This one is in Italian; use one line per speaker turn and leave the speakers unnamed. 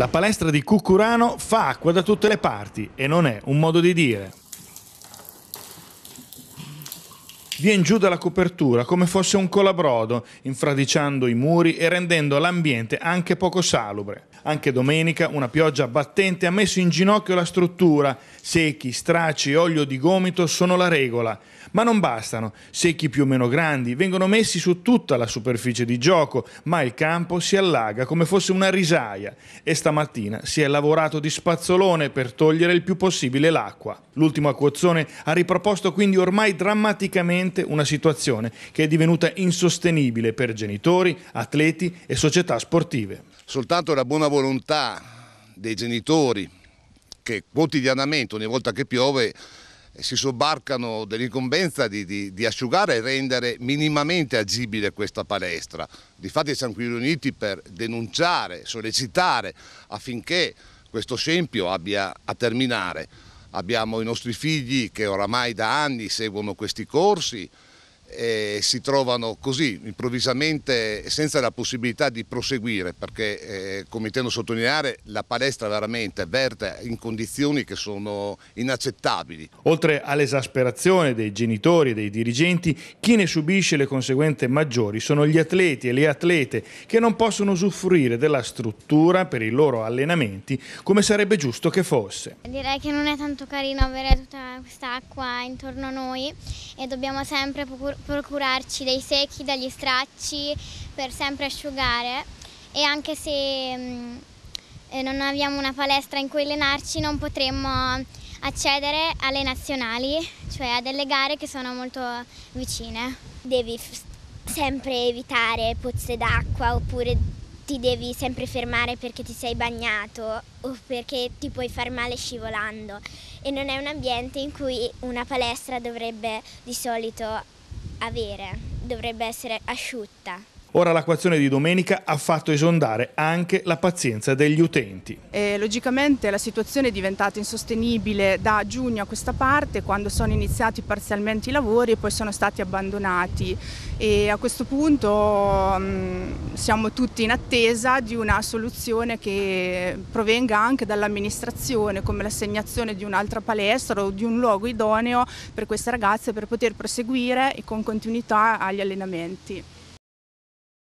La palestra di Cucurano fa acqua da tutte le parti e non è un modo di dire. Vien giù dalla copertura come fosse un colabrodo, infradiciando i muri e rendendo l'ambiente anche poco salubre. Anche domenica una pioggia battente ha messo in ginocchio la struttura. Secchi, straci e olio di gomito sono la regola. Ma non bastano. Secchi più o meno grandi vengono messi su tutta la superficie di gioco, ma il campo si allaga come fosse una risaia. E stamattina si è lavorato di spazzolone per togliere il più possibile l'acqua. L'ultimo acquazzone ha riproposto quindi ormai drammaticamente evidentemente una situazione che è divenuta insostenibile per
genitori, atleti e società sportive. Soltanto la buona volontà dei genitori che quotidianamente, ogni volta che piove, eh, si sobbarcano dell'incombenza di, di, di, asciugare e rendere minimamente agibile questa palestra. Difatti siamo qui riuniti per denunciare, sollecitare affinché questo scempio abbia a terminare abbiamo i nostri figli che oramai da anni seguono questi corsi, eh, si trovano così improvvisamente senza la possibilità di proseguire perché eh, come intendo sottolineare la palestra veramente verte in condizioni che sono inaccettabili.
Oltre all'esasperazione dei genitori e dei dirigenti, chi ne subisce le conseguenze maggiori sono gli atleti e le atlete che non possono usufruire della struttura per i loro allenamenti come sarebbe giusto che fosse.
Direi che non è tanto carino avere tutta questa acqua intorno a noi e dobbiamo sempre procurare procurarci dei secchi, degli stracci per sempre asciugare e anche se mh, mm, eh, non abbiamo una palestra in cui allenarci non potremmo accedere alle nazionali, cioè a
delle gare che sono molto vicine. Devi sempre evitare pozze d'acqua oppure ti devi sempre fermare perché ti sei bagnato o perché ti puoi far male scivolando e non è un ambiente in cui una palestra dovrebbe di solito avere, dovrebbe essere asciutta.
Ora l'acquazione di domenica ha fatto esondare anche la pazienza degli utenti.
E logicamente la situazione è diventata insostenibile da giugno a questa parte, quando sono iniziati parzialmente i lavori e poi sono stati abbandonati. E a questo punto mm, siamo tutti in attesa di una soluzione che provenga anche dall'amministrazione, come l'assegnazione di un'altra palestra o di un luogo idoneo per queste ragazze per poter proseguire con continuità agli allenamenti.